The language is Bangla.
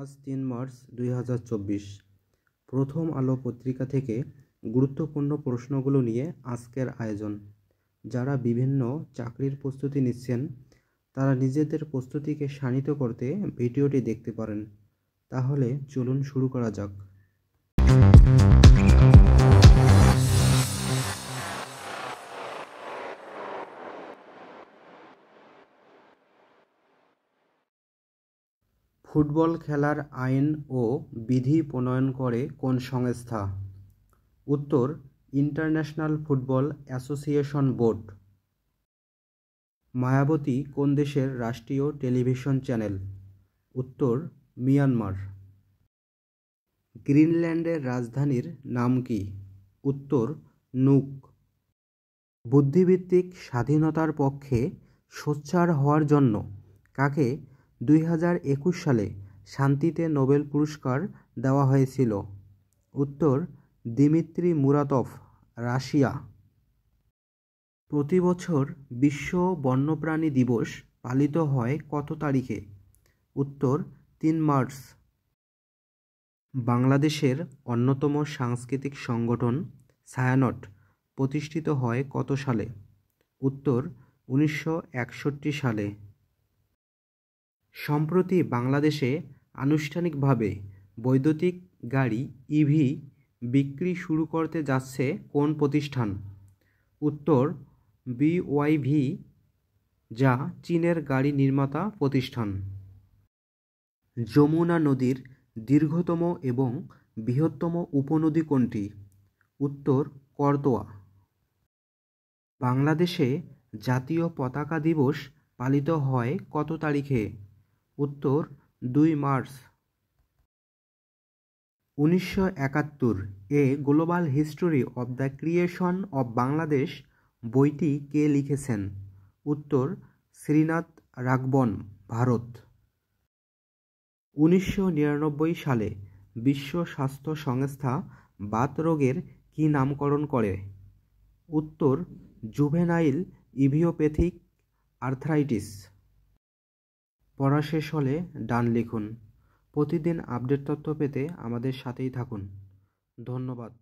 আজ তিন মার্চ দুই প্রথম আলো পত্রিকা থেকে গুরুত্বপূর্ণ প্রশ্নগুলো নিয়ে আজকের আয়োজন যারা বিভিন্ন চাকরির প্রস্তুতি নিচ্ছেন তারা নিজেদের প্রস্তুতিকে শানিত করতে ভিডিওটি দেখতে পারেন তাহলে চলুন শুরু করা যাক ফুটবল খেলার আইন ও বিধি প্রণয়ন করে কোন সংস্থা উত্তর International Football Association Board Mayawati কোন দেশের রাষ্ট্রীয় টেলিভিশন চ্যানেল উত্তর মিয়ানমার গ্রিনল্যান্ডের রাজধানীর নাম কি উত্তর নুক বুদ্ধিভিত্তিক স্বাধীনতার পক্ষে সোচ্চার হওয়ার জন্য কাকে দুই সালে শান্তিতে নোবেল পুরস্কার দেওয়া হয়েছিল উত্তর দিমিত্রি মুরাতফ রাশিয়া প্রতি বছর বিশ্ব বন্যপ্রাণী দিবস পালিত হয় কত তারিখে উত্তর তিন মার্চ বাংলাদেশের অন্যতম সাংস্কৃতিক সংগঠন ছায়ানট প্রতিষ্ঠিত হয় কত সালে উত্তর উনিশশো সালে সম্প্রতি বাংলাদেশে আনুষ্ঠানিকভাবে বৈদ্যুতিক গাড়ি ইভি e বিক্রি শুরু করতে যাচ্ছে কোন প্রতিষ্ঠান উত্তর বিওয়াইভি যা চীনের গাড়ি নির্মাতা প্রতিষ্ঠান যমুনা নদীর দীর্ঘতম এবং বৃহত্তম উপনদী কোনটি উত্তর করতোয়া বাংলাদেশে জাতীয় পতাকা দিবস পালিত হয় কত তারিখে উত্তর দুই মার্চ উনিশশো একাত্তর এ global history of the creation of Bangladesh বইটি কে লিখেছেন উত্তর শ্রীনাথ রাগবন ভারত উনিশশো নিরানব্বই সালে বিশ্ব স্বাস্থ্য সংস্থা বাত রোগের কী নামকরণ করে উত্তর জুভেনাইল ইভিওপ্যাথিক আর্থ্রাইটিস পড়া শেষ হলে ডান লিখুন প্রতিদিন আপডেট তথ্য পেতে আমাদের সাথেই থাকুন ধন্যবাদ